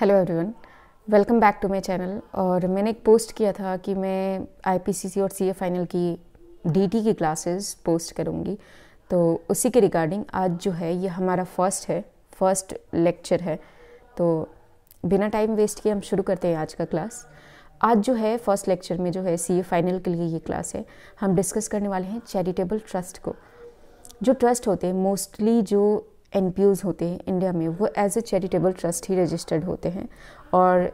Hello everyone welcome back to my channel और मैंने एक पोस्ट किया था कि मैं आईपीसीसी और सीए फाइनल की डीटी की क्लासेस पोस्ट करूँगी तो उसी के रिगार्डिंग आज जो है ये हमारा फर्स्ट है फर्स्ट लेक्चर है तो बिना टाइम वेस्ट किए हम शुरू करते हैं आज का क्लास आज जो है फर्स्ट लेक्चर में जो है सी फाइनल के लिए ये क्लास है हम डिस्कस करने वाले हैं चैरिटेबल ट्रस्ट को जो ट्रस्ट होते हैं मोस्टली जो एन होते हैं इंडिया में वो एज ए चैरिटेबल ट्रस्ट ही रजिस्टर्ड होते हैं और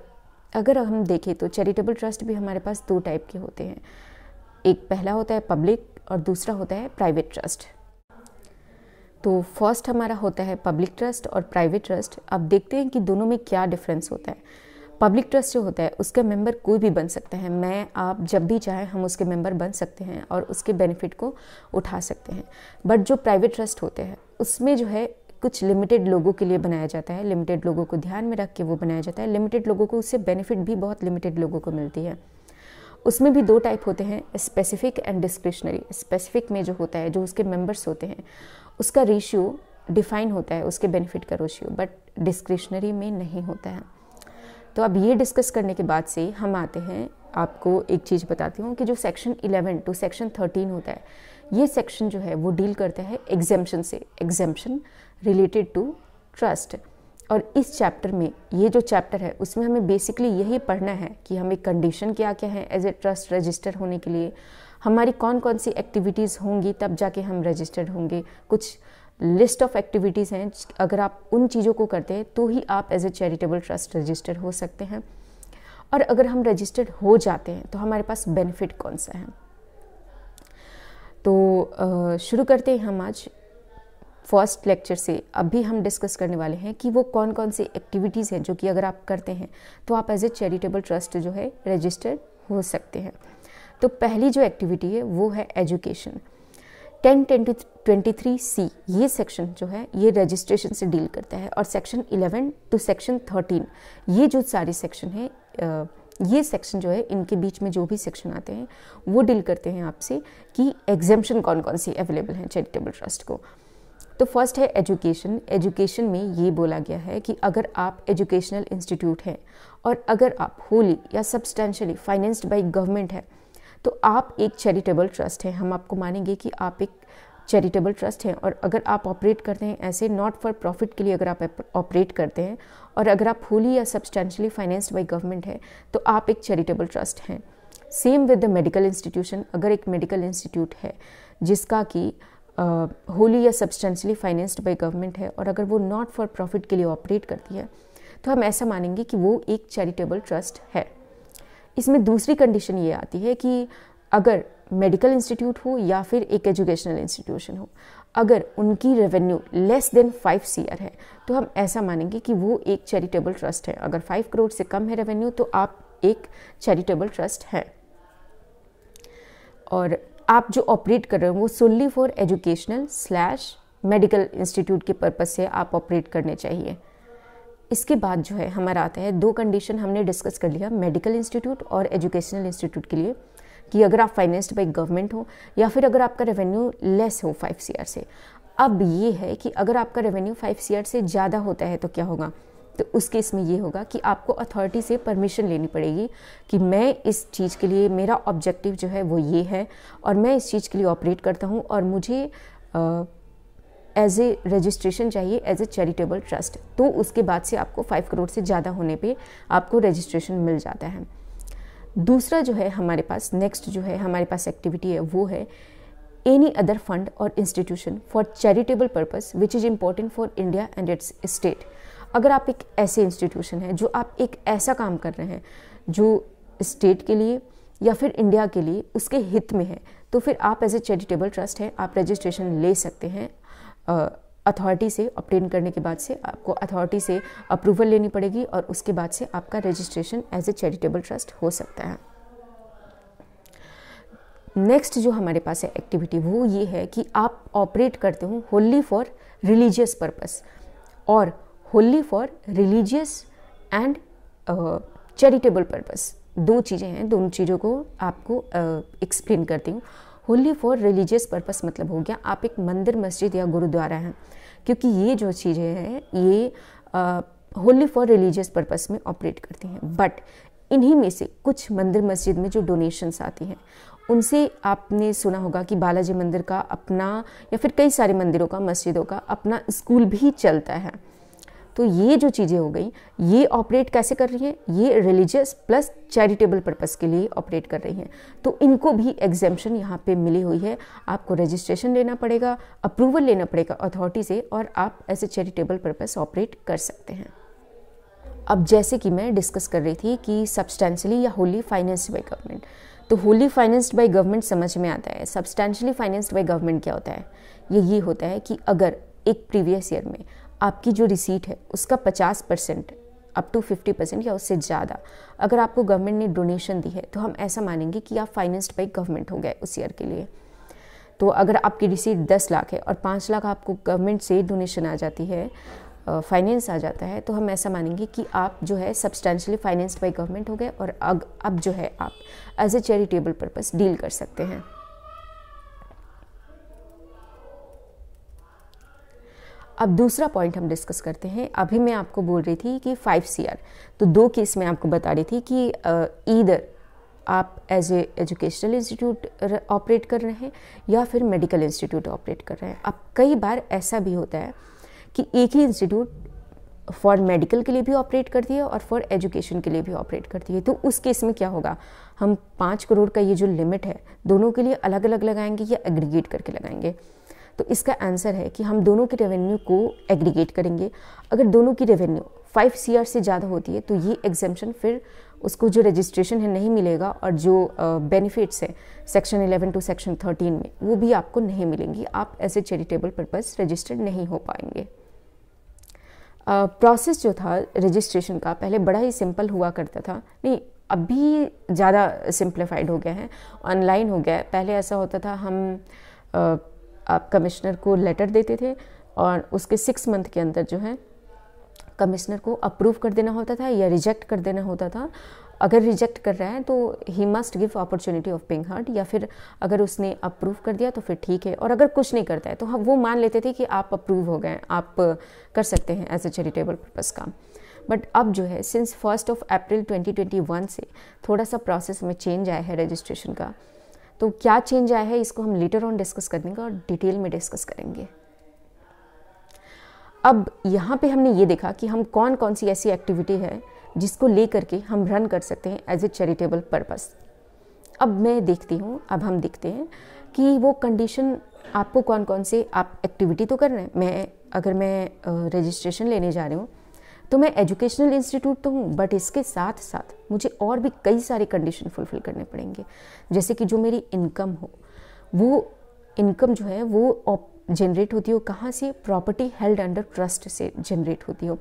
अगर हम देखें तो चैरिटेबल ट्रस्ट भी हमारे पास दो टाइप के होते हैं एक पहला होता है पब्लिक और दूसरा होता है प्राइवेट ट्रस्ट तो फर्स्ट हमारा होता है पब्लिक ट्रस्ट और प्राइवेट ट्रस्ट अब देखते हैं कि दोनों में क्या डिफरेंस होता है पब्लिक ट्रस्ट जो होता है उसका मेंबर कोई भी बन सकता है मैं आप जब भी चाहें हम उसके मेंबर बन सकते हैं और उसके बेनिफिट को उठा सकते हैं बट जो प्राइवेट ट्रस्ट होते हैं उसमें जो है कुछ लिमिटेड लोगों के लिए बनाया जाता है लिमिटेड लोगों को ध्यान में रख के वो बनाया जाता है लिमिटेड लोगों को उससे बेनिफिट भी बहुत लिमिटेड लोगों को मिलती है उसमें भी दो टाइप होते हैं स्पेसिफिक एंड डिस्क्रिप्शनरी स्पेसिफिक में जो होता है जो उसके मेंबर्स होते हैं उसका रेशियो डिफाइन होता है उसके बेनिफिट का रेशियो बट डिस्क्रिप्शनरी में नहीं होता है तो अब ये डिस्कस करने के बाद से हम आते हैं आपको एक चीज़ बताती हूँ कि जो सेक्शन 11 टू सेक्शन 13 होता है ये सेक्शन जो है वो डील करता है एग्जेम्पन से एग्जेम्पन रिलेटेड टू ट्रस्ट और इस चैप्टर में ये जो चैप्टर है उसमें हमें बेसिकली यही पढ़ना है कि हमें कंडीशन क्या क्या है एज ए ट्रस्ट रजिस्टर होने के लिए हमारी कौन कौन सी एक्टिविटीज़ होंगी तब जाके हम रजिस्टर्ड होंगे कुछ लिस्ट ऑफ एक्टिविटीज़ हैं अगर आप उन चीज़ों को करते हैं तो ही आप as a charitable trust register हो सकते हैं और अगर हम रजिस्टर्ड हो जाते हैं तो हमारे पास बेनिफिट कौन सा है तो शुरू करते हैं हम आज फर्स्ट लेक्चर से अब भी हम डिस्कस करने वाले हैं कि वो कौन कौन सी एक्टिविटीज़ हैं जो कि अगर आप करते हैं तो आप एज ए चैरिटेबल ट्रस्ट जो है रजिस्टर हो सकते हैं तो पहली जो एक्टिविटी है वो है education ten twenty twenty three C ये सेक्शन जो है ये रजिस्ट्रेशन से डील करता है और section eleven to section thirteen ये जो सारे सेक्शन है ये सेक्शन जो है इनके बीच में जो भी सेक्शन आते हैं वो डील करते हैं आपसे कि एग्जेम्पन कौन कौन सी अवेलेबल हैं चैरिटेबल ट्रस्ट को तो फर्स्ट है एजुकेशन एजुकेशन में ये बोला गया है कि अगर आप एजुकेशनल इंस्टीट्यूट हैं और अगर आप होली या सब्सटैंशली फाइनेंस्ड बाई गवर्नमेंट है तो आप एक चैरिटेबल ट्रस्ट हैं हम आपको मानेंगे कि आप एक चैरिटेबल ट्रस्ट हैं और अगर आप ऑपरेट करते हैं ऐसे नॉट फॉर प्रॉफिट के लिए अगर आप ऑपरेट करते हैं और अगर आप होली या सब्सटैंशली फाइनेंस्ड बाई गवर्नमेंट है तो आप एक चैरिटेबल ट्रस्ट हैं same with the medical institution अगर एक मेडिकल इंस्टीट्यूट है जिसका कि होली या सब्सटेंशली फाइनेंस्ड बाय गवर्नमेंट है और अगर वो नॉट फॉर प्रॉफिट के लिए ऑपरेट करती है तो हम ऐसा मानेंगे कि वो एक चैरिटेबल ट्रस्ट है इसमें दूसरी कंडीशन ये आती है कि अगर मेडिकल इंस्टीट्यूट हो या फिर एक एजुकेशनल इंस्टीट्यूशन हो अगर उनकी revenue less than five C है तो हम ऐसा मानेंगे कि वो एक चैरिटेबल ट्रस्ट है अगर फाइव करोड़ से कम है रेवेन्यू तो आप एक चैरिटेबल ट्रस्ट हैं और आप जो ऑपरेट कर रहे हो वो solely for educational slash medical institute के पर्पज़ से आप ऑपरेट करने चाहिए इसके बाद जो है हमारा आता है दो कंडीशन हमने डिस्कस कर लिया मेडिकल इंस्टीट्यूट और एजुकेशनल इंस्टीट्यूट के लिए कि अगर आप फाइनेंस्ड बाई गवर्नमेंट हो या फिर अगर आपका रेवेन्यू लेस हो फाइव सी से अब ये है कि अगर आपका रेवेन्यू फाइव सी से ज़्यादा होता है तो क्या होगा तो उस केस में ये होगा कि आपको अथॉरिटी से परमिशन लेनी पड़ेगी कि मैं इस चीज़ के लिए मेरा ऑब्जेक्टिव जो है वो ये है और मैं इस चीज़ के लिए ऑपरेट करता हूँ और मुझे एज ए रजिस्ट्रेशन चाहिए एज ए चैरिटेबल ट्रस्ट तो उसके बाद से आपको फाइव करोड़ से ज़्यादा होने पर आपको रजिस्ट्रेशन मिल जाता है दूसरा जो है हमारे पास नेक्स्ट जो है हमारे पास एक्टिविटी है वो है एनी अदर फंड और institution for charitable purpose which is important for India and its state अगर आप एक ऐसे इंस्टीट्यूशन हैं जो आप एक ऐसा काम कर रहे हैं जो स्टेट के लिए या फिर इंडिया के लिए उसके हित में है तो फिर आप एज ए चैरिटेबल ट्रस्ट हैं आप रजिस्ट्रेशन ले सकते हैं अथॉरिटी से ऑप्टेन करने के बाद से आपको अथॉरिटी से अप्रूवल लेनी पड़ेगी और उसके बाद से आपका registration as a charitable trust हो सकता है नेक्स्ट जो हमारे पास है एक्टिविटी वो ये है कि आप ऑपरेट करते हो होली फॉर रिलीजियस पर्पस और wholly for religious and charitable purpose दो चीज़ें हैं दोनों चीज़ों को आपको एक्सप्लेन uh, करती हूँ होली फॉर रिलीजियस पर्पस मतलब हो गया आप एक मंदिर मस्जिद या गुरुद्वारा हैं क्योंकि ये जो चीज़ें हैं ये uh, wholly for religious purpose में ऑपरेट करती हैं बट इन्हीं में से कुछ मंदिर मस्जिद में जो डोनेशंस आती हैं उनसे आपने सुना होगा कि बालाजी मंदिर का अपना या फिर कई सारे मंदिरों का मस्जिदों का अपना स्कूल भी चलता है तो ये जो चीज़ें हो गई ये ऑपरेट कैसे कर रही हैं ये रिलीजियस प्लस चैरिटेबल पर्पस के लिए ऑपरेट कर रही हैं तो इनको भी एग्जेम्पन यहाँ पे मिली हुई है आपको रजिस्ट्रेशन लेना पड़ेगा अप्रूवल लेना पड़ेगा अथॉरिटी से और आप ऐसे चैरिटेबल पर्पस ऑपरेट कर सकते हैं अब जैसे कि मैं डिस्कस कर रही थी कि सब्सटैंशली या होली फाइनेंस्ड बाई गवर्नमेंट तो होली फाइनेंस्ड बाई गवर्नमेंट समझ में आता है सब्सटैंशली फाइनेंस्ड बाई गवर्नमेंट क्या होता है ये ये होता है कि अगर एक प्रीवियस ईयर में आपकी जो रिसीट है उसका पचास percent up to fifty percent या उससे ज़्यादा अगर आपको गवर्नमेंट ने डोनेशन दी है तो हम ऐसा मानेंगे कि आप फाइनेंस्ड बाई गवर्नमेंट हो गए उस ईयर के लिए तो अगर आपकी रिसीट दस लाख है और पाँच लाख आपको गवर्नमेंट से डोनेशन आ जाती है फाइनेंस आ जाता है तो हम ऐसा मानेंगे कि आप जो है सब्सटैंशली फाइनेंस्ड बाई गवर्नमेंट हो गए और अब अब जो है आप as a charitable purpose deal कर सकते हैं अब दूसरा पॉइंट हम डिस्कस करते हैं अभी मैं आपको बोल रही थी कि फाइव सी तो दो केस में आपको बता रही थी कि ईदर आप as a educational institute operate कर रहे हैं या फिर मेडिकल इंस्टीट्यूट ऑपरेट कर रहे हैं अब कई बार ऐसा भी होता है कि एक ही इंस्टीट्यूट फॉर मेडिकल के लिए भी ऑपरेट करती है और फॉर एजुकेशन के लिए भी ऑपरेट करती है तो उस केस में क्या होगा हम पाँच करोड़ का ये जो लिमिट है दोनों के लिए अलग अलग लगाएंगे या एग्रीगेट करके लगाएंगे तो इसका आंसर है कि हम दोनों के रेवेन्यू को एग्रीगेट करेंगे अगर दोनों की रेवेन्यू फाइव सी से ज़्यादा होती है तो ये एग्जामेशन फिर उसको जो रजिस्ट्रेशन है नहीं मिलेगा और जो बेनिफिट्स है सेक्शन 11 टू सेक्शन 13 में वो भी आपको नहीं मिलेंगी आप ऐसे चैरिटेबल पर्पज़ रजिस्टर्ड नहीं हो पाएंगे प्रोसेस uh, जो था रजिस्ट्रेशन का पहले बड़ा ही सिंपल हुआ करता था नहीं अभी ज़्यादा सिंप्लीफाइड हो गया है ऑनलाइन हो गया है पहले ऐसा होता था हम uh, आप कमिश्नर को लेटर देते थे और उसके सिक्स मंथ के अंदर जो है कमिश्नर को अप्रूव कर देना होता था या रिजेक्ट कर देना होता था अगर रिजेक्ट कर रहा है तो he must give opportunity of being heard या फिर अगर उसने अप्रूव कर दिया तो फिर ठीक है और अगर कुछ नहीं करता है तो हम वो मान लेते थे कि आप अप्रूव हो गए आप कर सकते हैं एज ए चैरिटेबल पर्पज़ का बट अब जो है सिंस फर्स्ट ऑफ अप्रैल 2021 से थोड़ा सा प्रोसेस में चेंज आया है रजिस्ट्रेशन का तो क्या चेंज आया है इसको हम लेटर ऑन डिस्कस देंगे और डिटेल में डिस्कस करेंगे अब यहाँ पे हमने ये देखा कि हम कौन कौन सी ऐसी एक्टिविटी है जिसको ले करके हम रन कर सकते हैं एज ए चैरिटेबल पर्पस अब मैं देखती हूँ अब हम देखते हैं कि वो कंडीशन आपको कौन कौन से आप एक्टिविटी तो कर रहे हैं मैं अगर मैं रजिस्ट्रेशन लेने जा रही हूँ तो मैं एजुकेशनल इंस्टीट्यूट तो हूँ बट इसके साथ साथ मुझे और भी कई सारे कंडीशन फुलफिल करने पड़ेंगे जैसे कि जो मेरी इनकम हो वो इनकम जो है वो जनरेट होती हो कहाँ से प्रॉपर्टी हेल्ड अंडर ट्रस्ट से जनरेट होती हो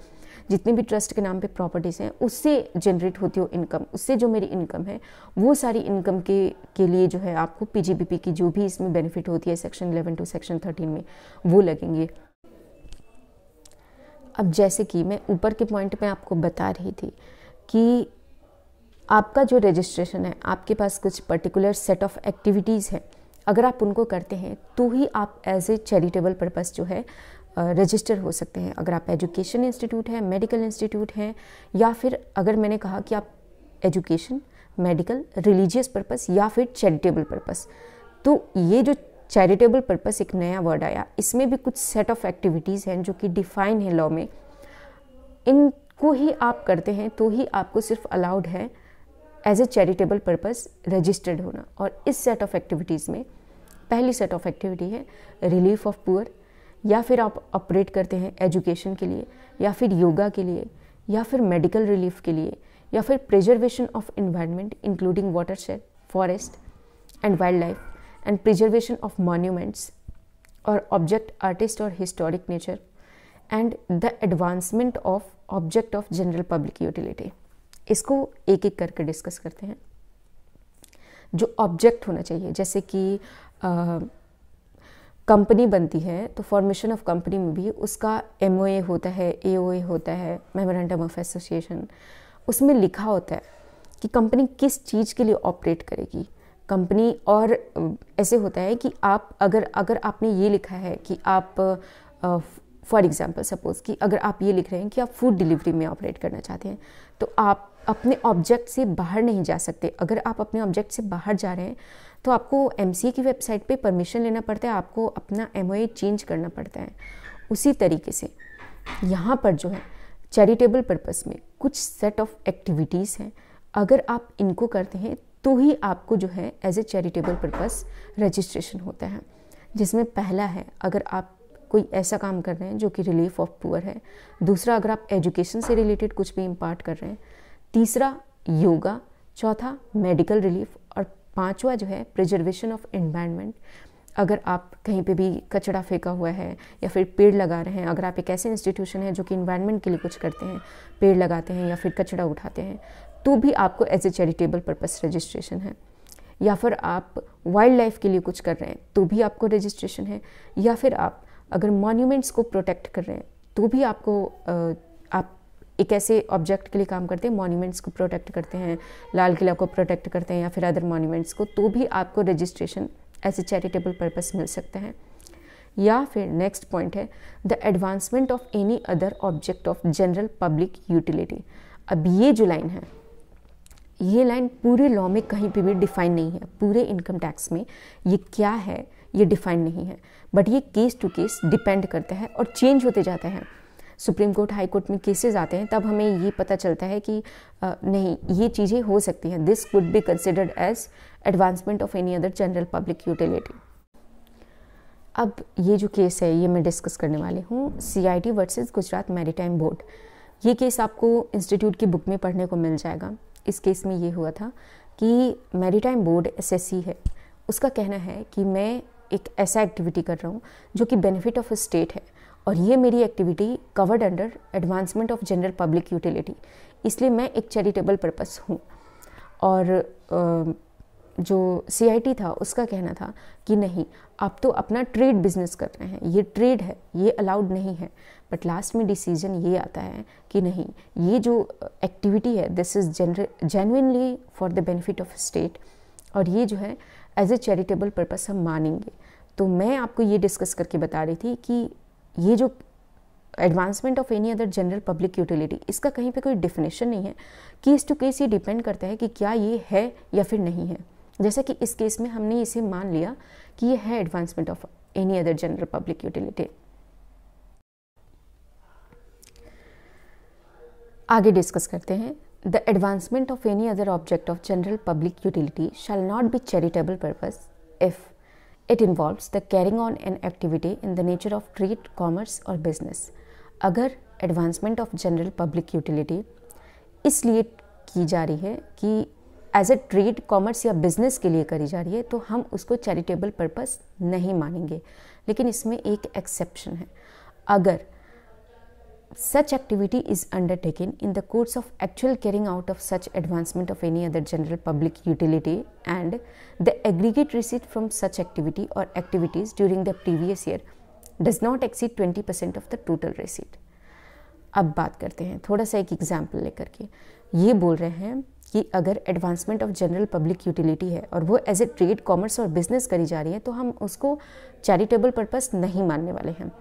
जितने भी ट्रस्ट के नाम पे प्रॉपर्टीज़ हैं उससे जनरेट होती हो इनकम उससे जो मेरी इनकम है वो सारी इनकम के के लिए जो है आपको पीजीबीपी की जो भी इसमें बेनिफिट होती है सेक्शन 11 टू सेक्शन 13 में वो लगेंगे अब जैसे कि मैं ऊपर के पॉइंट में आपको बता रही थी कि आपका जो रजिस्ट्रेशन है आपके पास कुछ पर्टिकुलर सेट ऑफ एक्टिविटीज़ हैं अगर आप उनको करते हैं तो ही आप एज ए चैरिटेबल पर्पज़ जो है रजिस्टर हो सकते हैं अगर आप एजुकेशन इंस्टीट्यूट हैं मेडिकल इंस्टीट्यूट हैं या फिर अगर मैंने कहा कि आप एजुकेशन मेडिकल रिलीजियस पर्पज़ या फिर चैरिटेबल पर्पज़ तो ये जो चैरिटेबल पर्पस एक नया वर्ड आया इसमें भी कुछ सेट ऑफ एक्टिविटीज़ हैं जो कि डिफाइन है लॉ में इनको ही आप करते हैं तो ही आपको सिर्फ अलाउड है as a charitable purpose registered होना और इस सेट ऑफ एक्टिविटीज़ में पहली सेट ऑफ एक्टिविटी है रिलीफ ऑफ पुअर या फिर आप ऑपरेट करते हैं एजुकेशन के लिए या फिर योगा के लिए या फिर मेडिकल रिलीफ के लिए या फिर preservation of environment including watershed forest and wildlife and preservation of monuments और ऑब्जेक्ट आर्टिस्ट और historic nature and the advancement of object of general public utility इसको एक एक करके डिस्कस करते हैं जो ऑब्जेक्ट होना चाहिए जैसे कि कंपनी बनती है तो फॉर्मेशन ऑफ कंपनी में भी उसका एम होता है ए होता है मेमोरेंडम ऑफ एसोसिएशन उसमें लिखा होता है कि कंपनी किस चीज़ के लिए ऑपरेट करेगी कंपनी और ऐसे होता है कि आप अगर अगर आपने ये लिखा है कि आप फॉर एग्ज़ाम्पल सपोज़ कि अगर आप ये लिख रहे हैं कि आप फूड डिलीवरी में ऑपरेट करना चाहते हैं तो आप अपने ऑब्जेक्ट से बाहर नहीं जा सकते अगर आप अपने ऑब्जेक्ट से बाहर जा रहे हैं तो आपको एम की वेबसाइट पे परमिशन लेना पड़ता है आपको अपना एम चेंज करना पड़ता है उसी तरीके से यहाँ पर जो है चैरिटेबल पर्पस में कुछ सेट ऑफ एक्टिविटीज़ हैं अगर आप इनको करते हैं तो ही आपको जो है as a charitable purpose registration होता है जिसमें पहला है अगर आप कोई ऐसा काम कर रहे हैं जो कि रिलीफ ऑफ पुअर है दूसरा अगर आप एजुकेशन से रिलेटेड कुछ भी इम्पार्ट कर रहे हैं तीसरा योगा चौथा मेडिकल रिलीफ और पांचवा जो है प्रिजर्वेशन ऑफ इन्वायरमेंट अगर आप कहीं पे भी कचरा फेंका हुआ है या फिर पेड़ लगा रहे हैं अगर आप एक ऐसे इंस्टीट्यूशन है जो कि इन्वायरमेंट के लिए कुछ करते हैं पेड़ लगाते हैं या फिर कचरा उठाते हैं तो भी आपको as a charitable purpose registration है या फिर आप वाइल्ड लाइफ के लिए कुछ कर रहे हैं तो भी आपको रजिस्ट्रेशन है या फिर आप अगर मॉन्यूमेंट्स को प्रोटेक्ट कर रहे हैं तो भी आपको आप एक ऐसे ऑब्जेक्ट के लिए काम करते हैं मॉन्यूमेंट्स को प्रोटेक्ट करते हैं लाल किला को प्रोटेक्ट करते हैं या फिर अदर मॉन्यूमेंट्स को तो भी आपको registration as a charitable purpose मिल सकते हैं या फिर नेक्स्ट पॉइंट है the advancement of any other object of general public utility अब ये जो लाइन है ये लाइन पूरे लॉ में कहीं पे भी डिफाइन नहीं है पूरे इनकम टैक्स में ये क्या है ये डिफाइन नहीं है बट ये केस टू केस डिपेंड करता है और चेंज होते जाते हैं सुप्रीम कोर्ट हाई कोर्ट में केसेस आते हैं तब हमें ये पता चलता है कि आ, नहीं ये चीज़ें हो सकती हैं this could be considered as advancement of any other general public utility अब ये जो केस है ये मैं डिस्कस करने वाली हूँ C I T versus Gujarat Maritime Board ये केस आपको इंस्टीट्यूट की बुक में पढ़ने को मिल जाएगा इस केस में ये हुआ था कि मैरीटाइम बोर्ड एस है उसका कहना है कि मैं एक ऐसा एक्टिविटी कर रहा हूँ जो कि बेनिफिट ऑफ स्टेट है और ये मेरी activity covered under advancement of general public utility इसलिए मैं एक चैरिटेबल पर्पस हूँ और जो सी था उसका कहना था कि नहीं आप तो अपना ट्रेड बिजनेस कर रहे हैं ये ट्रेड है ये अलाउड नहीं है बट लास्ट में डिसीजन ये आता है कि नहीं ये जो एक्टिविटी uh, है this is genuinely for the benefit of state और ये जो है एज ए चैरिटेबल पर्पस हम मानेंगे तो मैं आपको ये डिस्कस करके बता रही थी कि ये जो advancement of any other general public utility इसका कहीं पे कोई डिफिनेशन नहीं है केस टू केस ये डिपेंड करता है कि क्या ये है या फिर नहीं है जैसे कि इस केस में हमने इसे मान लिया कि यह है advancement of any other general public utility आगे डिस्कस करते हैं the advancement of any other object of general public utility shall not be charitable purpose if it involve the carrying on an activity in the nature of trade commerce और business अगर advancement of general public utility इसलिए की जा रही है कि as a trade commerce या business के लिए करी जा रही है तो हम उसको चैरिटेबल पर्पस नहीं मानेंगे लेकिन इसमें एक एक्सेप्शन है अगर such activity is undertaken in the course of actual carrying out of such advancement of any other general public utility and the aggregate receipt from such activity और activities during the previous year does not exceed twenty percent of the total receipt अब बात करते हैं थोड़ा सा एक example लेकर के ये बोल रहे हैं कि अगर advancement of general public utility है और वो एज ए ट्रेड कॉमर्स और बिजनेस करी जा रही है तो हम उसको चैरिटेबल पर्पस नहीं मानने वाले हैं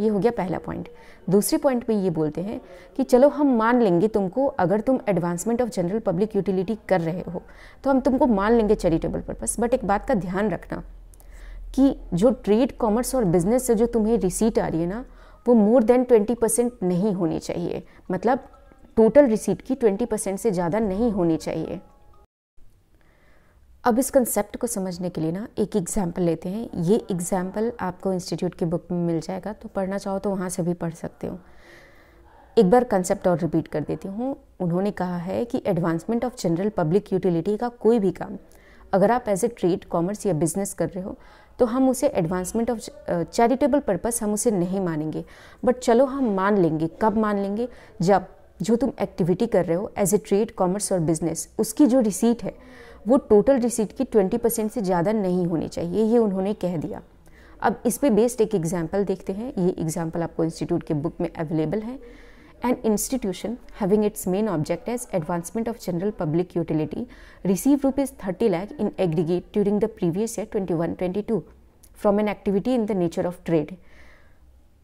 ये हो गया पहला पॉइंट दूसरे पॉइंट पे ये बोलते हैं कि चलो हम मान लेंगे तुमको अगर तुम advancement of general public utility कर रहे हो तो हम तुमको मान लेंगे चैरिटेबल पर्पस बट एक बात का ध्यान रखना कि जो ट्रेड कॉमर्स और बिजनेस से जो तुम्हें रिसीट आ रही है ना वो मोर देन ट्वेंटी परसेंट नहीं होनी चाहिए मतलब टोटल रिसीट की 20 परसेंट से ज़्यादा नहीं होनी चाहिए अब इस कंसेप्ट को समझने के लिए ना एक एग्जाम्पल लेते हैं ये एग्जाम्पल आपको इंस्टीट्यूट की बुक में मिल जाएगा तो पढ़ना चाहो तो वहाँ से भी पढ़ सकते हो एक बार कंसेप्ट और रिपीट कर देती हूँ उन्होंने कहा है कि advancement of general public utility का कोई भी काम अगर आप एज ए ट्रेड कॉमर्स या बिजनेस कर रहे हो तो हम उसे एडवांसमेंट ऑफ चैरिटेबल पर्पस हम उसे नहीं मानेंगे बट चलो हम मान लेंगे कब मान लेंगे जब जो तुम एक्टिविटी कर रहे हो एज ए ट्रेड कॉमर्स और बिजनेस उसकी जो रिसीट है वो टोटल रिसीट की ट्वेंटी परसेंट से ज़्यादा नहीं होनी चाहिए ये उन्होंने कह दिया अब इस पर बेस्ड एक एग्जाम्पल देखते हैं ये एग्जाम्पल आपको इंस्टीट्यूट के बुक में अवेलेबल है an institution having its main object as advancement of general public utility receive rupees thirty lakh in aggregate during the previous year twenty one twenty two from an activity in the nature of trade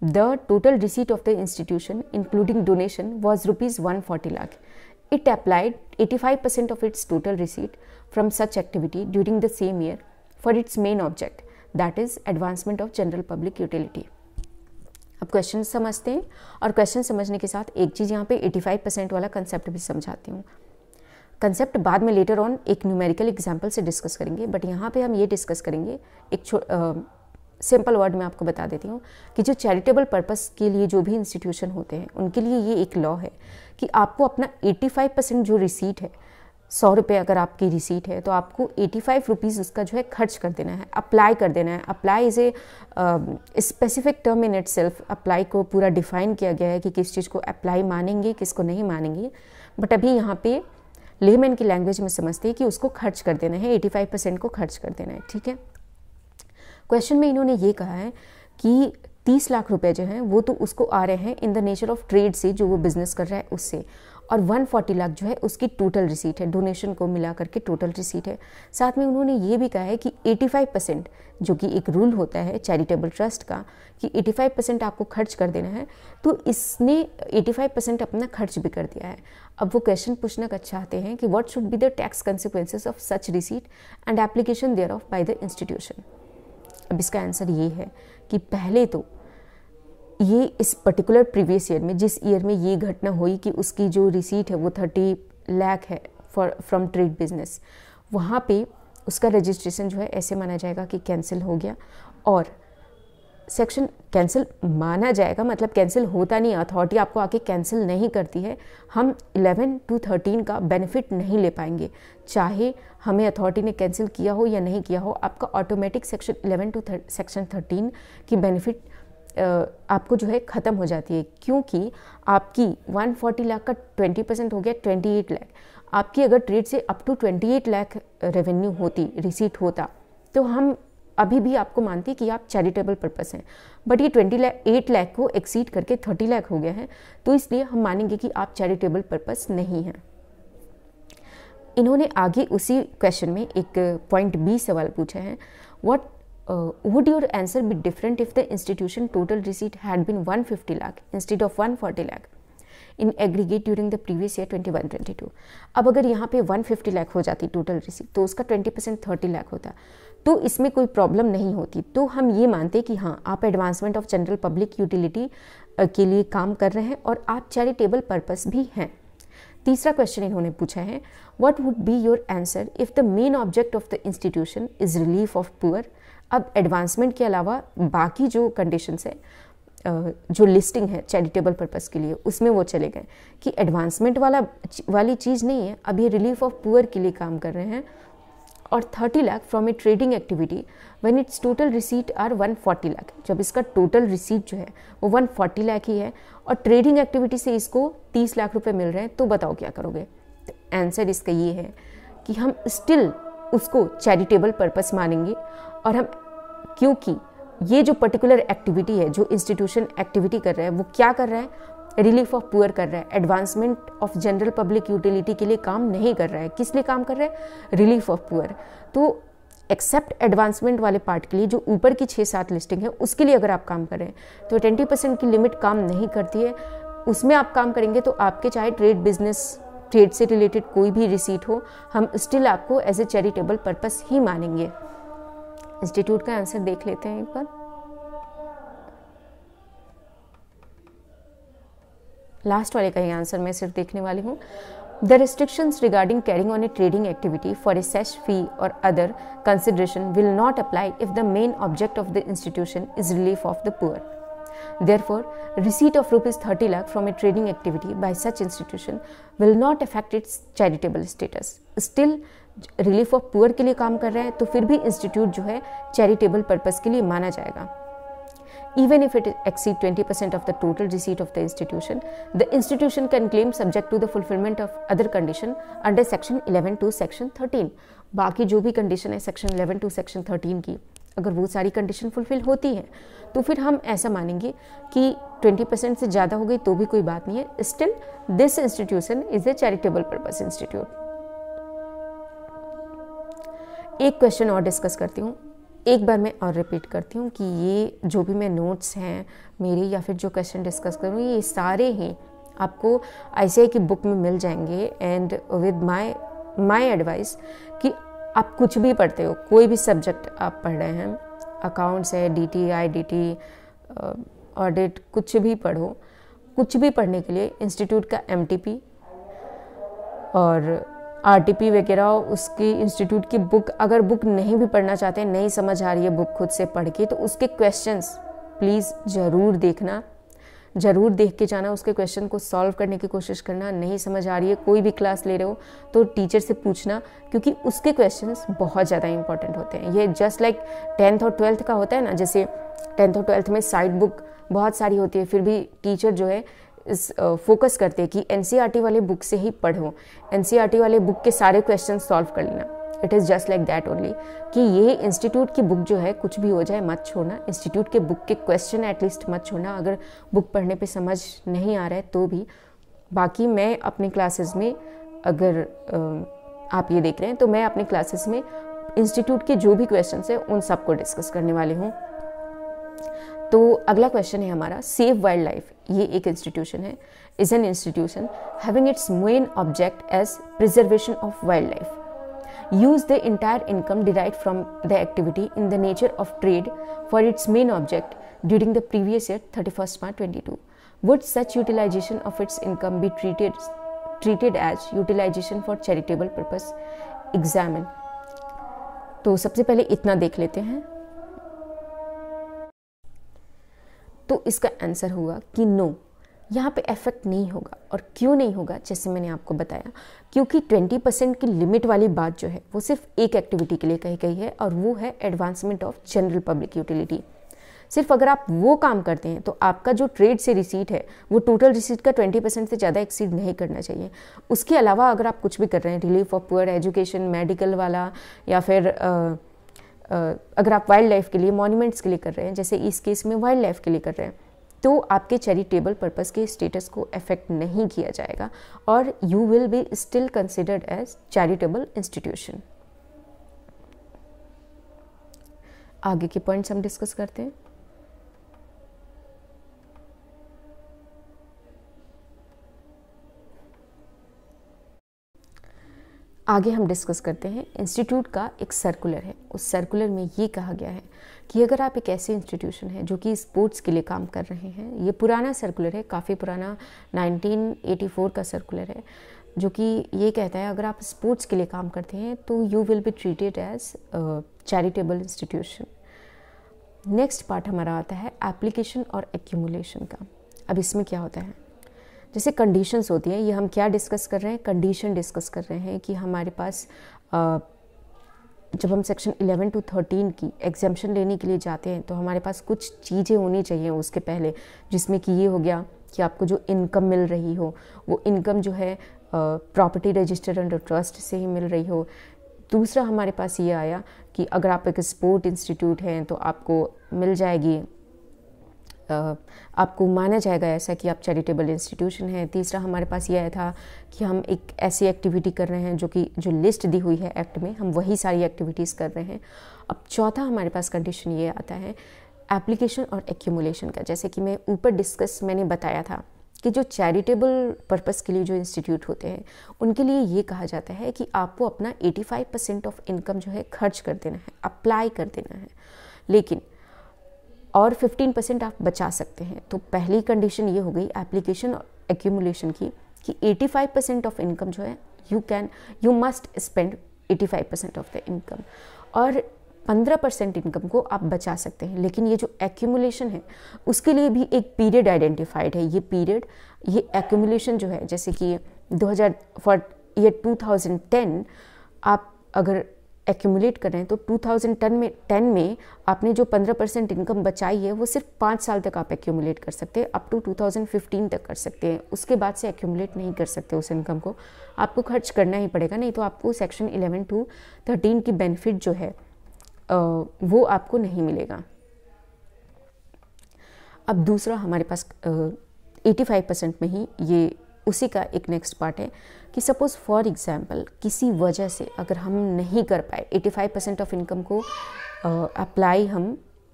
The total receipt of the institution, including donation, was rupees 140 lakh. It applied 85% of its total receipt from such activity during the same year for its main object, that is advancement of general public utility. अब question समझते हैं और question समझने के साथ एक चीज़ यहाँ पे 85 परसेंट वाला कंसेप्ट भी समझाती हूँ कंसेप्ट बाद में लेटर ऑन एक न्यूमेरिकल एग्जाम्पल से डिस्कस करेंगे बट यहाँ पे हम ये डिस्कस करेंगे एक सिंपल वर्ड में आपको बता देती हूँ कि जो चैरिटेबल पर्पस के लिए जो भी इंस्टीट्यूशन होते हैं उनके लिए ये एक लॉ है कि आपको अपना 85 परसेंट जो रिसीट है सौ रुपये अगर आपकी रिसीट है तो आपको एटी फाइव रुपीज़ उसका जो है खर्च कर देना है अप्लाई कर देना है apply is a specific term in itself apply को पूरा डिफाइन किया गया है कि किस चीज़ को अप्लाई मानेंगे किसको नहीं मानेंगे बट अभी यहाँ पे लेमेन की लैंग्वेज में समझते हैं कि उसको खर्च कर देना है एटी फाइव परसेंट को खर्च कर देना है ठीक है क्वेश्चन में इन्होंने ये कहा है कि तीस लाख रुपए जो हैं वो तो उसको आ रहे हैं in the nature of trade से जो वो बिज़नेस कर रहा है उससे और 140 लाख जो है उसकी टोटल रिसीट है डोनेशन को मिला करके टोटल रिसीट है साथ में उन्होंने ये भी कहा है कि 85 परसेंट जो कि एक रूल होता है चैरिटेबल ट्रस्ट का कि 85 परसेंट आपको खर्च कर देना है तो इसने 85 परसेंट अपना खर्च भी कर दिया है अब वो क्वेश्चन पूछना चाहते हैं कि what should be the tax consequences of such receipt and application thereof by the institution अब इसका आंसर ये है कि पहले तो ये इस पर्टिकुलर प्रीवियस ईयर में जिस ईयर में ये घटना हुई कि उसकी जो रिसीट है वो थर्टी लैख है फॉर फ्रॉम ट्रेड बिजनेस वहाँ पे उसका रजिस्ट्रेशन जो है ऐसे माना जाएगा कि कैंसिल हो गया और सेक्शन कैंसिल माना जाएगा मतलब कैंसिल होता नहीं अथॉरिटी आपको आके कैंसिल नहीं करती है हम 11 टू 13 का बेनिफिट नहीं ले पाएंगे चाहे हमें अथॉरिटी ने कैंसिल किया हो या नहीं किया हो आपका ऑटोमेटिक सेक्शन 11 टू सेक्शन 13 की बेनिफिट आपको जो है ख़त्म हो जाती है क्योंकि आपकी 140 लाख का 20 परसेंट हो गया 28 लाख आपकी अगर ट्रेड से अप टू 28 लाख रेवेन्यू होती रिसीट होता तो हम अभी भी आपको हैं कि आप चैरिटेबल पर्पस हैं बट ये ट्वेंटी लाख एट लाख को एक्सीड करके थर्टी लाख हो गया है तो इसलिए हम मानेंगे कि आप चैरिटेबल पर्पस नहीं हैं इन्होंने आगे उसी क्वेश्चन में एक पॉइंट बी सवाल पूछा है what would your answer be different if the institution total receipt had one 150 lakh instead of one forty lakh in aggregate during the previous year twenty one twenty two अब अगर यहाँ पे वन फिफ्टी लाख हो जाती total receipt तो उसका twenty percent thirty lakh होता तो इसमें कोई प्रॉब्लम नहीं होती तो हम ये मानते कि हाँ आप advancement of general public utility के लिए काम कर रहे हैं और आप चैरिटेबल पर्पस भी हैं तीसरा क्वेश्चन इन्होंने पूछा है what would be your answer if the main object of the institution is relief of poor अब एडवांसमेंट के अलावा बाकी जो कंडीशंस है जो लिस्टिंग है चैरिटेबल पर्पज़ के लिए उसमें वो चले गए कि एडवांसमेंट वाला वाली चीज़ नहीं है अब ये रिलीफ ऑफ पुअर के लिए काम कर रहे हैं और 30 lakh from a trading activity when its total receipt are 140 lakh जब इसका टोटल रिसीट जो है वो 140 लाख ही है और ट्रेडिंग एक्टिविटी से इसको 30 लाख रुपए मिल रहे हैं तो बताओ क्या करोगे तो आंसर इसका ये है कि हम स्टिल उसको चैरिटेबल पर्पस मानेंगे और हम क्योंकि ये जो पर्टिकुलर एक्टिविटी है जो इंस्टीट्यूशन एक्टिविटी कर रहा है वो क्या कर रहा है रिलीफ ऑफ पुअर कर रहा है advancement of general public utility के लिए काम नहीं कर रहा है किस लिए काम कर रहा है रिलीफ ऑफ पुअर तो एक्सेप्ट एडवांसमेंट वाले पार्ट के लिए जो ऊपर की छः सात लिस्टिंग है उसके लिए अगर आप काम करें तो ट्वेंटी परसेंट की लिमिट काम नहीं करती है उसमें आप काम करेंगे तो आपके चाहे ट्रेड बिजनेस ट्रेड से रिलेटेड कोई भी रिसीट हो हम स्टिल आपको एज ए चैरिटेबल पर्पस ही मानेंगे इंस्टीट्यूट का आंसर देख लेते हैं एक बार लास्ट वाले का ही आंसर मैं सिर्फ देखने वाली हूँ the restrictions regarding carrying on a trading activity for a cess fee और other consideration will not apply if the main object of the institution is relief of the poor Therefore, receipt of rupees thirty lakh from a trading activity by such institution will not affect its charitable status still relief of poor के लिए काम कर रहे हैं तो फिर भी institute जो है चैरिटेबल पर्पज़ के लिए माना जाएगा even if it exceed 20% of the total receipt of the institution the institution can claim subject to the fulfillment of other condition under section 11 to section 13 baki jo bhi condition hai section 11 to section 13 ki अगर वो सारी condition fulfil होती है तो फिर हम ऐसा मानेंगे कि 20% परसेंट से ज़्यादा हो गई तो भी कोई बात नहीं है still this institution is a charitable purpose institute एक क्वेश्चन और डिस्कस करती हूँ एक बार मैं और रिपीट करती हूँ कि ये जो भी मैं नोट्स हैं मेरे या फिर जो क्वेश्चन डिस्कस करूँ ये सारे ही आपको आई की बुक में मिल जाएंगे and with my my advice कि आप कुछ भी पढ़ते हो कोई भी सब्जेक्ट आप पढ़ रहे हैं अकाउंट्स है D T I D T audit कुछ भी पढ़ो कुछ भी पढ़ने के लिए इंस्टीट्यूट का एम और आरटीपी वगैरह उसकी इंस्टीट्यूट की बुक अगर बुक नहीं भी पढ़ना चाहते नहीं समझ आ रही है बुक खुद से पढ़ के तो उसके क्वेश्चंस प्लीज़ ज़रूर देखना ज़रूर देख के जाना उसके क्वेश्चन को सॉल्व करने की कोशिश करना नहीं समझ आ रही है कोई भी क्लास ले रहे हो तो टीचर से पूछना क्योंकि उसके क्वेश्चंस बहुत ज़्यादा इंपॉर्टेंट होते हैं ये जस्ट लाइक टेंथ और ट्वेल्थ का होता है ना जैसे टेंथ और ट्वेल्थ में साइड बुक बहुत सारी होती है फिर भी टीचर जो है फोकस करते हैं कि एन e वाले बुक से ही पढ़ो एन e वाले बुक के सारे क्वेश्चन सॉल्व कर लेना it is just like that only कि ये इंस्टीट्यूट की बुक जो है कुछ भी हो जाए मत छोड़ना इंस्टीट्यूट के बुक के क्वेश्चन एटलीस्ट मत छोड़ना अगर बुक पढ़ने पे समझ नहीं आ रहा है तो भी बाकी मैं अपने क्लासेस में अगर आप ये देख रहे हैं तो मैं अपने क्लासेस में इंस्टीट्यूट के जो भी क्वेश्चन हैं उन सबको डिस्कस करने वाले हूँ तो अगला क्वेश्चन है हमारा सेव वाइल्ड लाइफ ये एक इंस्टीट्यूशन है is an institution having its main object as preservation of wildlife use the entire income derive from the activity in the nature of trade for its main object during the previous year thirty first March twenty two would such utilization of its income be treated treated as utilization for charitable purpose examine तो सबसे पहले इतना देख लेते हैं तो इसका answer हुआ कि नो यहाँ पे इफेक्ट नहीं होगा और क्यों नहीं होगा जैसे मैंने आपको बताया क्योंकि 20 परसेंट की लिमिट वाली बात जो है वो सिर्फ एक एक्टिविटी के लिए कही गई है और वो है advancement of general public utility सिर्फ अगर आप वो काम करते हैं तो आपका जो ट्रेड से रिसीट है वो टोटल रिसीट का 20 परसेंट से ज़्यादा एक्सीड नहीं करना चाहिए उसके अलावा अगर आप कुछ भी कर रहे हैं relief of poor education medical वाला या फिर आ, अगर आप वाइल्ड लाइफ के लिए मॉन्यूमेंट्स के लिए कर रहे हैं जैसे इस केस में वाइल्ड लाइफ के लिए कर रहे हैं तो आपके चैरिटेबल पर्पज़ के स्टेटस को अफेक्ट नहीं किया जाएगा और you will be still considered as charitable institution आगे के पॉइंट्स हम डिस्कस करते हैं आगे हम डिस्कस करते हैं इंस्टीट्यूट का एक सर्कुलर है उस सर्कुलर में ये कहा गया है कि अगर आप एक ऐसे इंस्टीट्यूशन हैं जो कि स्पोर्ट्स के लिए काम कर रहे हैं ये पुराना सर्कुलर है काफ़ी पुराना 1984 का सर्कुलर है जो कि ये कहता है अगर आप स्पोर्ट्स के लिए काम करते हैं तो you will be treated as charitable institution next part हमारा आता है एप्लीकेशन और एक्यूमुलेशन का अब इसमें क्या होता है जैसे कंडीशंस होती हैं ये हम क्या डिस्कस कर रहे हैं कंडीशन डिस्कस कर रहे हैं कि हमारे पास आ, जब हम सेक्शन 11 टू 13 की एग्जामेशन लेने के लिए जाते हैं तो हमारे पास कुछ चीज़ें होनी चाहिए उसके पहले जिसमें कि ये हो गया कि आपको जो इनकम मिल रही हो वो इनकम जो है प्रॉपर्टी रजिस्टर अंडर ट्रस्ट से ही मिल रही हो दूसरा हमारे पास ये आया कि अगर आप एक स्पोर्ट इंस्टीट्यूट हैं तो आपको मिल जाएगी आपको माना जाएगा ऐसा कि आप चैरिटेबल इंस्टीट्यूशन हैं तीसरा हमारे पास ये आया था कि हम एक ऐसी एक्टिविटी कर रहे हैं जो कि जो लिस्ट दी हुई है एक्ट में हम वही सारी एक्टिविटीज़ कर रहे हैं अब चौथा हमारे पास कंडीशन ये आता है एप्लीकेशन और एक्यूमुलेशन का जैसे कि मैं ऊपर डिस्कस मैंने बताया था कि जो चैरिटेबल पर्पस के लिए जो इंस्टीट्यूट होते हैं उनके लिए ये कहा जाता है कि आपको अपना 85 परसेंट ऑफ इनकम जो है खर्च कर देना है अप्लाई कर देना है लेकिन और 15 परसेंट आप बचा सकते हैं तो पहली कंडीशन ये हो गई एप्लीकेशन और एक्यूमुलेशन की कि 85 परसेंट ऑफ इनकम जो है you can you must spend 85 percent of the income और 15 परसेंट इनकम को आप बचा सकते हैं लेकिन ये जो एक्यूमुलेशन है उसके लिए भी एक पीरियड आइडेंटिफाइड है ये पीरियड ये एक्यूमुलेशन जो है जैसे कि 2000 फॉर ईयर 2010 आप अगर एक्यूमुलेट करें तो 2010 में 10 में आपने जो 15 परसेंट इनकम बचाई है वो सिर्फ पाँच साल तक आप एक्यूमुलेट कर सकते हैं अप टू 2015 तक कर सकते हैं उसके बाद से एक्यूमुलेट नहीं कर सकते उस इनकम को आपको खर्च करना ही पड़ेगा नहीं तो आपको सेक्शन 11 टू 13 की बेनिफिट जो है वो आपको नहीं मिलेगा अब दूसरा हमारे पास एटी फाइव परसेंट में ही ये उसी का एक नेक्स्ट पार्ट है कि सपोज़ फॉर एग्ज़ाम्पल किसी वजह से अगर हम नहीं कर पाए 85 परसेंट ऑफ इनकम को अप्लाई हम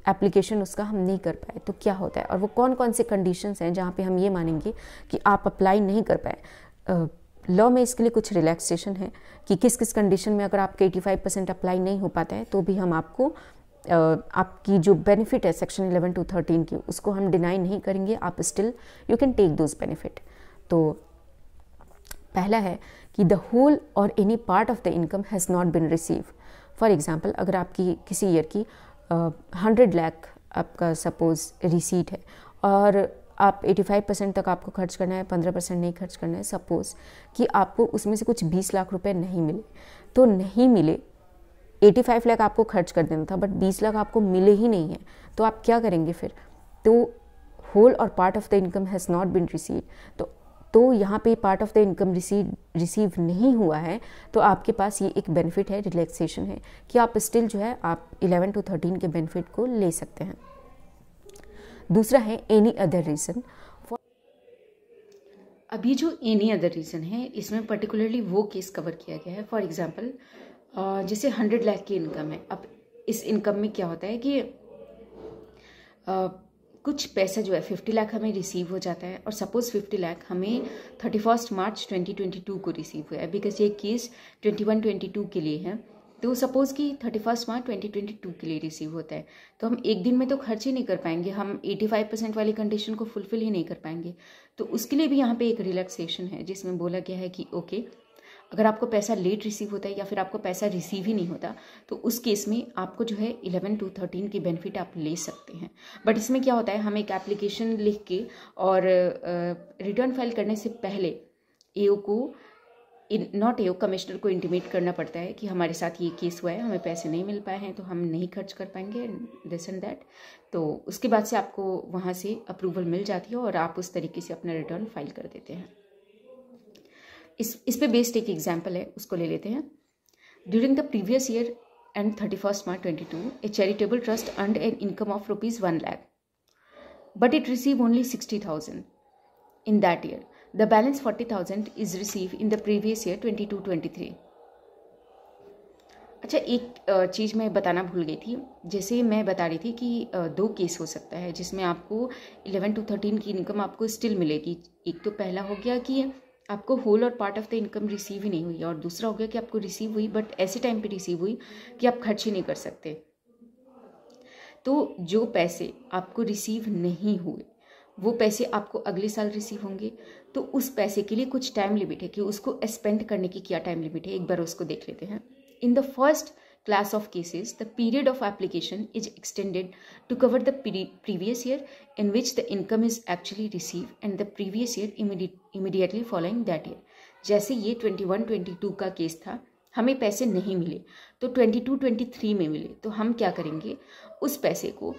एप्लीकेशन उसका हम नहीं कर पाए तो क्या होता है और वो कौन कौन से कंडीशंस हैं जहाँ पे हम ये मानेंगे कि आप अप्लाई नहीं कर पाए लॉ में इसके लिए कुछ रिलैक्सेशन है कि किस किस कंडीशन में अगर आपके 85 परसेंट अप्लाई नहीं हो पाता है तो भी हम आपको uh, आपकी जो बेनिफिट है सेक्शन 11 टू 13 की उसको हम डिनाई नहीं करेंगे आप still you can take those benefit तो पहला है कि the whole or any part of the income has not been receive for example अगर आपकी किसी ईयर की हंड्रेड लैख आपका सपोज़ रिसीट है और आप 85 परसेंट तक आपको खर्च करना है 15 परसेंट नहीं खर्च करना है सपोज़ कि आपको उसमें से कुछ 20 लाख रुपए नहीं मिले तो नहीं मिले 85 लाख आपको खर्च कर देना था बट 20 लाख आपको मिले ही नहीं है तो आप क्या करेंगे फिर तो whole or part of the income has not been receive तो तो यहाँ पे part of the income receive receive नहीं हुआ है तो आपके पास ये एक बेनिफिट है रिलैक्सेशन है कि आप स्टिल जो है आप 11 टू 13 के बेनिफिट को ले सकते हैं दूसरा है एनी अदर रीज़न अभी जो एनी अदर रीज़न है इसमें पर्टिकुलरली वो केस कवर किया गया है फॉर एग्ज़ाम्पल जैसे हंड्रेड लाख की इनकम है अब इस इनकम में क्या होता है कि कुछ पैसा जो है फिफ्टी लाख हमें रिसीव हो जाता है और सपोज़ फिफ्टी लाख हमें thirty first March twenty twenty two को रिसीव हुआ है बिकॉज ये case twenty one twenty two के लिए है तो सपोज़ कि thirty first March twenty twenty two के लिए रिसीव होता है तो हम एक दिन में तो खर्च ही नहीं कर पाएंगे हम एटी फाइव परसेंट वाली कंडीशन को फुलफिल ही नहीं कर पाएंगे तो उसके लिए भी यहाँ पे एक रिलैक्सेशन है जिसमें बोला गया है कि ओके okay, अगर आपको पैसा लेट रिसीव होता है या फिर आपको पैसा रिसीव ही नहीं होता तो उस केस में आपको जो है इलेवन टू थर्टीन की बेनिफिट आप ले सकते हैं बट इसमें क्या होता है हम एक एप्लीकेशन लिख के और रिटर्न फाइल करने से पहले ए को नॉट ए कमिश्नर को इंटीमेट करना पड़ता है कि हमारे साथ ये केस हुआ है हमें पैसे नहीं मिल पाए हैं तो हम नहीं खर्च कर पाएंगे दिस एंड दैट तो उसके बाद से आपको वहाँ से अप्रूवल मिल जाती है और आप उस तरीके से अपना रिटर्न फाइल कर देते हैं इस इस पे बेस्ड एक एग्जाम्पल है उसको ले लेते हैं during the previous year and thirty first March twenty two a charitable trust earned an income of rupees one lakh but it receive only sixty thousand in that year the balance forty thousand is receive in the previous year twenty two twenty three अच्छा एक चीज़ मैं बताना भूल गई थी जैसे मैं बता रही थी कि दो केस हो सकता है जिसमें आपको इलेवन टू थर्टीन की इनकम आपको स्टिल मिलेगी एक तो पहला हो गया कि आपको whole or part of the income receive ही नहीं हुई और दूसरा हो गया कि आपको रिसीव हुई बट ऐसे टाइम पे रिसीव हुई कि आप खर्च ही नहीं कर सकते तो जो पैसे आपको रिसीव नहीं हुए वो पैसे आपको अगले साल रिसीव होंगे तो उस पैसे के लिए कुछ टाइम लिमिट है कि उसको स्पेंड करने की क्या टाइम लिमिट है एक बार उसको देख लेते हैं in the first class of cases, the period of application is extended to cover the pre previous year in which the income is actually received and the previous year immediate, immediately following that year. जैसे ये 21-22 का case था हमें पैसे नहीं मिले तो 22-23 में मिले तो हम क्या करेंगे उस पैसे को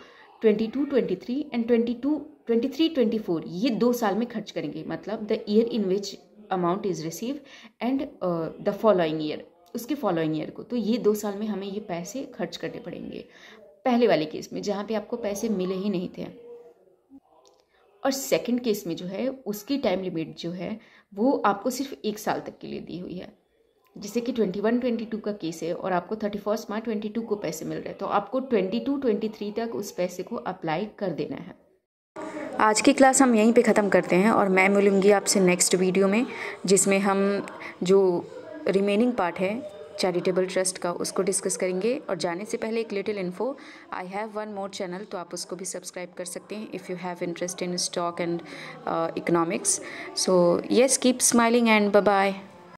22, 23 एंड 22, 23, 24 ये दो साल में खर्च करेंगे मतलब the year in which amount is receive and the following year उसके फॉलोइंग ईयर को तो ये दो साल में हमें ये पैसे खर्च करने पड़ेंगे पहले वाले केस में जहाँ पे आपको पैसे मिले ही नहीं थे और सेकंड केस में जो है उसकी टाइम लिमिट जो है वो आपको सिर्फ एक साल तक के लिए दी हुई है जैसे कि ट्वेंटी वन ट्वेंटी टू का केस है और आपको thirty first March twenty two को पैसे मिल रहे हैं तो आपको ट्वेंटी टू ट्वेंटी थ्री तक उस पैसे को अप्लाई कर देना है आज की क्लास हम यहीं पे ख़त्म करते हैं और मैं मिलूँगी आपसे नेक्स्ट वीडियो में जिसमें हम जो रिमेनिंग पार्ट है चैरिटेबल ट्रस्ट का उसको डिस्कस करेंगे और जाने से पहले एक little info I have one more channel तो आप उसको भी सब्सक्राइब कर सकते हैं if you have interest in stock and economics so yes keep smiling and bye